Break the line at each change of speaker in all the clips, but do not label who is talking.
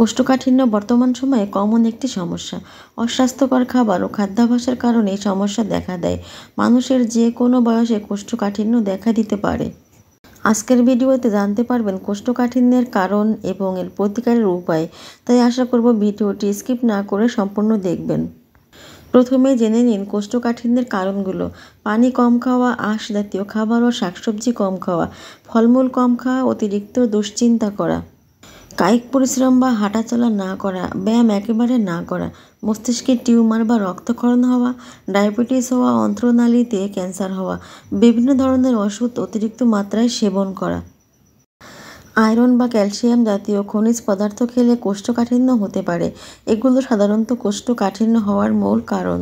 কোষ্ঠকাঠিন্য বর্তমান সময়ে কমন একটি সমস্যা অস্বাস্থ্যকর খাবার ও খাদ্যাভাসের কারণে সমস্যা দেখা দেয় মানুষের যে কোনো বয়সে কোষ্ঠকাঠিন্য দেখা দিতে পারে আজকের ভিডিওতে জানতে পারবেন কোষ্ঠকাঠিন্যের কারণ এবং এর প্রতিকারের উপায় তাই আশা করব ভিডিওটি স্কিপ না করে সম্পূর্ণ দেখবেন প্রথমে জেনে নিন কোষ্ঠকাঠিন্যের কারণগুলো পানি কম খাওয়া আঁশ জাতীয় খাবার ও শাকসবজি কম খাওয়া ফলমূল কম খাওয়া অতিরিক্ত দুশ্চিন্তা করা কায়িক পরিশ্রম বা হাঁটাচলা না করা ব্যায়াম একেবারে না করা মস্তিষ্কে টিউমার বা রক্তক্ষরণ হওয়া ডায়াবেটিস হওয়া অন্ত্রনালীতে ক্যান্সার হওয়া বিভিন্ন ধরনের ওষুধ অতিরিক্ত মাত্রায় সেবন করা আয়রন বা ক্যালসিয়াম জাতীয় খনিজ পদার্থ খেলে কোষ্ঠকাঠিন্য হতে পারে এগুলো সাধারণত কোষ্ঠকাঠিন্য হওয়ার মূল কারণ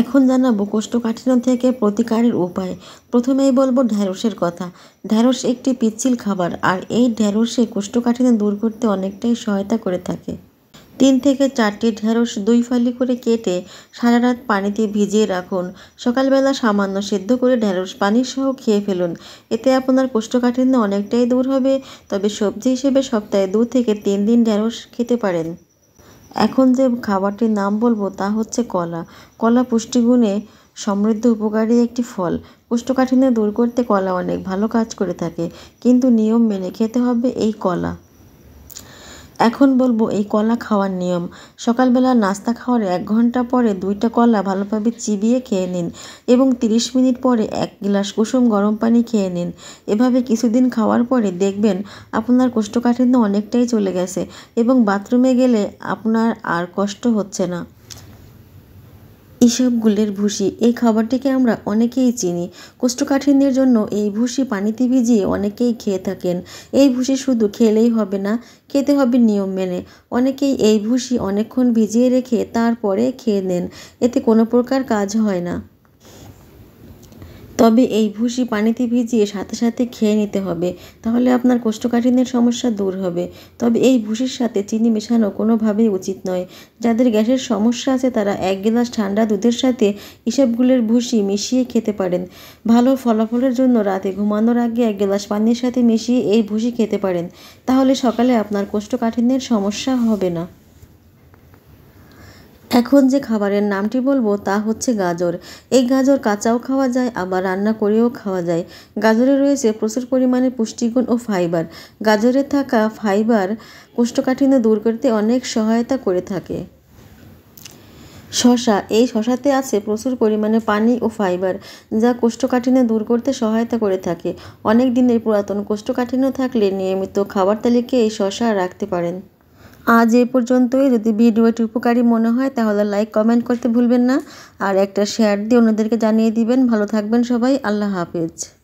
এখন জানাবো কোষ্ঠকাঠিন্য থেকে প্রতিকারের উপায় প্রথমেই বলবো ঢ্যাঁড়সের কথা ঢ্যাঁড়স একটি পিচ্ছিল খাবার আর এই ঢ্যাঁড়সে কোষ্ঠকাঠিন্য দূর করতে অনেকটাই সহায়তা করে থাকে তিন থেকে চারটি ঢ্যাঁড়স দুই ফালি করে কেটে সারা রাত পানিতে ভিজিয়ে রাখুন সকালবেলা সামান্য সেদ্ধ করে ঢ্যাঁড়স পানির সহ খেয়ে ফেলুন এতে আপনার কোষ্ঠকাঠিন্য অনেকটাই দূর হবে তবে সবজি হিসেবে সপ্তাহে দু থেকে তিন দিন ঢ্যাঁড়স খেতে পারেন এখন যে খাবারটির নাম বলবো তা হচ্ছে কলা কলা পুষ্টিগুণে সমৃদ্ধ উপকারী একটি ফল কোষ্ঠকাঠিন্য দূর করতে কলা অনেক ভালো কাজ করে থাকে কিন্তু নিয়ম মেনে খেতে হবে এই কলা এখন বলবো এই কলা খাওয়ার নিয়ম সকালবেলা নাস্তা খাওয়ার এক ঘন্টা পরে দুইটা কলা ভালোভাবে চিবিয়ে খেয়ে নিন এবং তিরিশ মিনিট পরে এক গ্লাস কুসুম গরম পানি খেয়ে নিন এভাবে কিছুদিন খাওয়ার পরে দেখবেন আপনার কোষ্ঠকাঠিন্য অনেকটাই চলে গেছে এবং বাথরুমে গেলে আপনার আর কষ্ট হচ্ছে না ইসব গুলের ভুসি এই খাবারটিকে আমরা অনেকেই চিনি কোষ্ঠকাঠিন্যের জন্য এই ভুসি পানিতে ভিজিয়ে অনেকেই খেয়ে থাকেন এই ভুসি শুধু খেলেই হবে না খেতে হবে নিয়ম মেনে অনেকেই এই ভুসি অনেকক্ষণ ভিজিয়ে রেখে তারপরে খেয়ে নেন এতে কোনো প্রকার কাজ হয় না তবে এই ভুসি পানিতে ভিজিয়ে সাথে সাথে খেয়ে নিতে হবে তাহলে আপনার কোষ্ঠকাঠিন্যের সমস্যা দূর হবে তবে এই ভুসির সাথে চিনি মেশানো কোনোভাবেই উচিত নয় যাদের গ্যাসের সমস্যা আছে তারা এক গ্লাস ঠান্ডা দুধের সাথে ইসবগুলের ভুসি মিশিয়ে খেতে পারেন ভালো ফলাফলের জন্য রাতে ঘুমানোর আগে এক গ্লাস পানির সাথে মিশিয়ে এই ভুসি খেতে পারেন তাহলে সকালে আপনার কোষ্ঠকাঠিন্যের সমস্যা হবে না এখন যে খাবারের নামটি বলবো তা হচ্ছে গাজর এই গাজর কাঁচাও খাওয়া যায় আবার রান্না করেও খাওয়া যায় গাজরে রয়েছে প্রচুর পরিমাণে পুষ্টিগুণ ও ফাইবার গাজরে থাকা ফাইবার কোষ্ঠকাঠিন্য দূর করতে অনেক সহায়তা করে থাকে শশা এই শশাতে আছে প্রচুর পরিমাণে পানি ও ফাইবার যা কোষ্ঠকাঠিন্য দূর করতে সহায়তা করে থাকে অনেক দিনের পুরাতন কোষ্ঠকাঠিন্য থাকলে নিয়মিত খাবার তালিকায় এই শশা রাখতে পারেন আজ এ পর্যন্তই যদি ভিডিওটি উপকারী মনে হয় তাহলে লাইক কমেন্ট করতে ভুলবেন না আর একটা শেয়ার দিয়ে অন্যদেরকে জানিয়ে দিবেন ভালো থাকবেন সবাই আল্লাহ হাফেজ